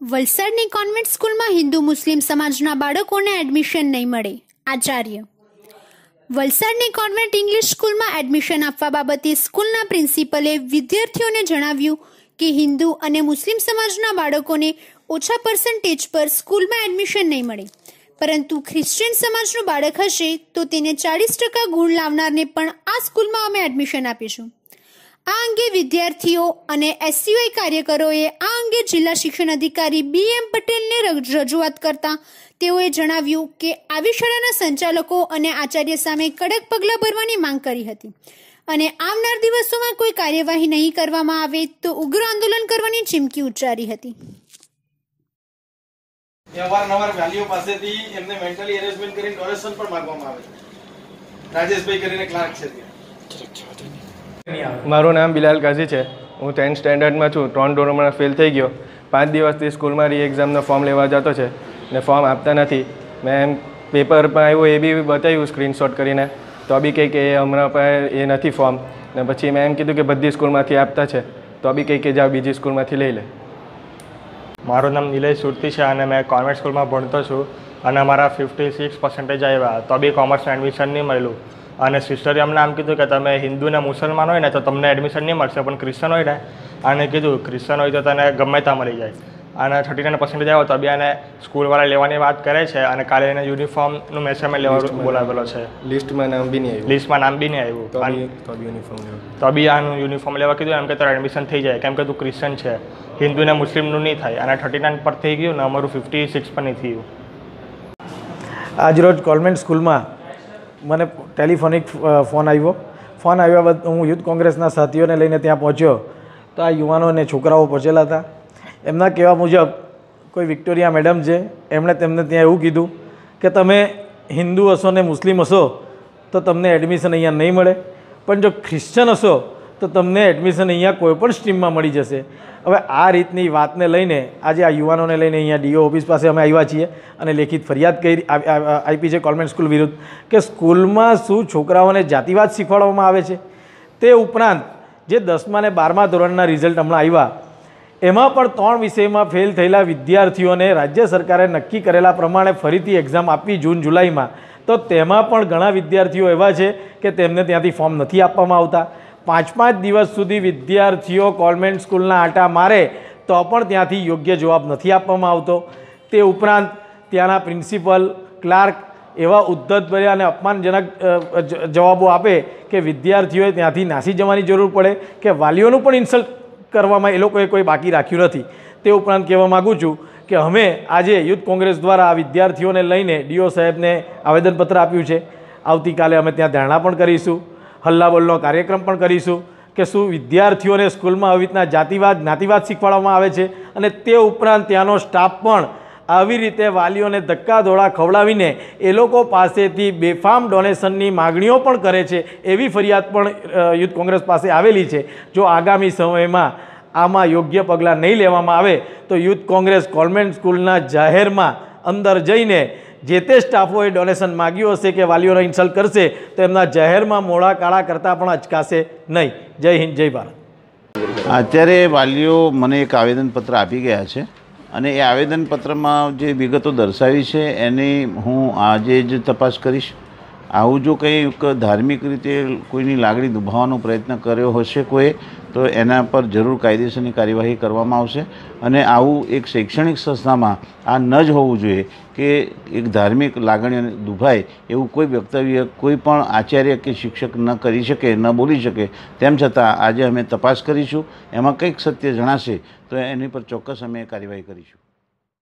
વલસાડની convent સ્કૂલમાં હિન્દુ મુસ્લિમ સમાજના બાળકોને એડમિશન નહીં મળે આચાર્ય વલસાડની કોન્વેન્ટ ઇંગ્લિશ સ્કૂલમાં એડમિશન આપવા બાબતે સ્કૂલના પ્રિન્સિપલે વિદ્યાર્થીઓને જણાવ્યું કે હિન્દુ અને મુસ્લિમ સમાજના બાળકોને ઓછા પર્સન્ટેજ પર સ્કૂલમાં એડમિશન નહીં મળે પરંતુ ખ્રિશ્ચિયન સમાજનું બાળક હશે તો તેને ચાળીસ ટકા ગુણ લાવનારને પણ આ સ્કૂલમાં અમે એડમિશન આપીશું આ અંગે વિદ્યાર્થીઓ અને એસસીઆઈ કાર્યકરોએ આ અંગે જિલ્લા શિક્ષણ અધિકારી બી એમ પટેલને રજૂઆત કરતા તેઓએ જણાવ્યું કે આવી શાળાના સંચાલકો અને આચાર્ય સામે કડક પગલાં ભરવાની માંગ કરી હતી અને આવનાર દિવસોમાં કોઈ કાર્યવાહી નહીં કરવામાં આવે તો ઉગ્ર આંદોલન કરવાની ચીમકી ઉચ્ચારી હતી અવારનવાર વાલીઓ પાસેથી એમને મેન્ટલી એરેન્જમેન્ટ કરીને ડોનેશન પણ માંગવામાં આવે રાજેશભાઈ કરીને ક્લાર્ક છે ત્યાં મારું નામ બિલાલ કાઝી છે હું ટેન્થ સ્ટેન્ડર્ડમાં છું ત્રણ ધોરણમાં ફેલ થઈ ગયો પાંચ દિવસથી સ્કૂલમાં રી એક્ઝામનો ફોર્મ લેવા જતો છે ને ફોર્મ આપતા નથી મેં એમ પેપરમાં આવ્યું એ બી બતાવ્યું સ્ક્રીનશોટ કરીને તો બી કંઈક એ હમણાં પાસે એ નથી ફોર્મ ને પછી મેં એમ કીધું કે બધી સ્કૂલમાંથી આપતા છે તો બી કંઈક જાઓ બીજી સ્કૂલમાંથી લઈ લે મારું નામ નિલેશ સુરતી છે અને મેં કોન્વેન્ટ સ્કૂલમાં ભણતો છું અને મારા ફિફ્ટી સિક્સ પર્સન્ટેજ આવ્યા તો બી કોમર્સનું એડમિશન નહીં મળ્યું અને સિસ્ટરે અમને આમ કીધું કે તમે હિન્દુ હિન્દુને મુસલમાન હોય ને તો તમને એડમિશન નહીં મળશે પણ ક્રિશ્ચન હોય ને અને કીધું ક્રિશ્ચન હોય તો તને ગમે ત્યાં મળી જાય અને થર્ટી નાઇન પર્સન્ટેજ આવ્યો તો બી આને સ્કૂલવાળા લેવાની વાત કરે છે અને કાલે એને યુનિફોર્મનું મેસેજ લેવા બોલાવેલો છે લિસ્ટમાં નામ બી નહીં આવ્યું લિસ્ટમાં નામ બી નહીં આવ્યું તો બી યુનિફોર્મ તો બી આનું યુનિફોર્મ લેવા કીધું એમ કે તારે એડમિશન થઈ જાય કેમ કે તું ક્રિશ્ચન છે હિન્દુ ને મુસ્લિમનું નહીં થાય અને થર્ટી નાઇન પર થઈ ગયું ને અમારું ફિફ્ટી સિક્સ પણ નહીં થયું રોજ કોન્વેન્ટ સ્કૂલમાં મને ટેલિફોનિક ફોન આવ્યો ફોન આવ્યા બાદ હું યુથ કોંગ્રેસના સાથીઓને લઈને ત્યાં પહોંચ્યો તો આ યુવાનો અને છોકરાઓ પહોંચેલા હતા એમના કહેવા મુજબ કોઈ વિક્ટોરિયા મેડમ છે એમણે તેમને ત્યાં એવું કીધું કે તમે હિન્દુ હશો ને મુસ્લિમ હશો તો તમને એડમિશન અહીંયા નહીં મળે પણ જો ખ્રિશ્ચન હશો તો તમને એડમિશન અહીંયા કોઈપણ સ્ટ્રીમમાં મળી જશે હવે આ રીતની વાતને લઈને આજે આ યુવાનોને લઈને અહીંયા ડીઓ ઓફિસ પાસે અમે આવ્યા છીએ અને લેખિત ફરિયાદ કરી આઈપી છે કોન્વેન્ટ સ્કૂલ વિરુદ્ધ કે સ્કૂલમાં શું છોકરાઓને જાતિવાદ શીખવાડવામાં આવે છે તે ઉપરાંત જે દસમા ને બારમા ધોરણના રિઝલ્ટ હમણાં આવ્યા એમાં પણ ત્રણ વિષયમાં ફેલ થયેલા વિદ્યાર્થીઓને રાજ્ય સરકારે નક્કી કરેલા પ્રમાણે ફરીથી એક્ઝામ આપવી જૂન જુલાઈમાં તો તેમાં પણ ઘણા વિદ્યાર્થીઓ એવા છે કે તેમને ત્યાંથી ફોર્મ નથી આપવામાં આવતા પાંચ પાંચ દિવસ સુધી વિદ્યાર્થીઓ કોન્વેન્ટ સ્કૂલના આંટા મારે તો પણ ત્યાંથી યોગ્ય જવાબ નથી આપવામાં આવતો તે ઉપરાંત ત્યાંના પ્રિન્સિપલ ક્લાર્ક એવા ઉદ્ધતભર્યા અને અપમાનજનક જવાબો આપે કે વિદ્યાર્થીઓએ ત્યાંથી નાસી જવાની જરૂર પડે કે વાલીઓનું પણ ઇન્સલ્ટ કરવામાં એ લોકોએ કોઈ બાકી રાખ્યું નથી તે ઉપરાંત કહેવા માગું છું કે અમે આજે યુથ કોંગ્રેસ દ્વારા આ વિદ્યાર્થીઓને લઈને ડીઓ સાહેબને આવેદનપત્ર આપ્યું છે આવતીકાલે અમે ત્યાં ધરણા પણ કરીશું હલ્લાબોલનો કાર્યક્રમ પણ કરીશું કે શું વિદ્યાર્થીઓને સ્કૂલમાં આવી રીતના જાતિવાદ જ્ઞાતિવાદ શીખવાડવામાં આવે છે અને તે ઉપરાંત ત્યાંનો સ્ટાફ પણ આવી રીતે વાલીઓને ધક્કા દોડા ખવડાવીને એ લોકો પાસેથી બેફામ ડોનેશનની માગણીઓ પણ કરે છે એવી ફરિયાદ પણ યુથ કોંગ્રેસ પાસે આવેલી છે જો આગામી સમયમાં આમાં યોગ્ય પગલાં નહીં લેવામાં આવે તો યુથ કોંગ્રેસ કોન્વેન્ટ સ્કૂલના જાહેરમાં અંદર જઈને જે તે સ્ટાફોએ ડોનેશન માગ્યું હશે કે વાલીઓને ઇન્સલ્ટ કરશે તો એમના જાહેરમાં મોડા કાળા કરતાં પણ અચકાશે નહીં જય હિન્દ જય ભારત અત્યારે વાલીઓ મને એક આવેદનપત્ર આપી ગયા છે અને એ આવેદનપત્રમાં જે વિગતો દર્શાવી છે એની હું આજે જ તપાસ કરીશ આવું જો કંઈક ધાર્મિક રીતે કોઈની લાગણી દુભાવવાનો પ્રયત્ન કર્યો હશે કોઈ તો એના પર જરૂર કાયદેસરની કાર્યવાહી કરવામાં આવશે અને આવું એક શૈક્ષણિક સંસ્થામાં આ ન જ હોવું જોઈએ કે એક ધાર્મિક લાગણી દુભાય એવું કોઈ વક્તવ્ય કોઈ પણ આચાર્ય કે શિક્ષક ન કરી શકે ન બોલી શકે તેમ છતાં આજે અમે તપાસ કરીશું એમાં કંઈક સત્ય જણાશે તો એની પર ચોક્કસ અમે કાર્યવાહી કરીશું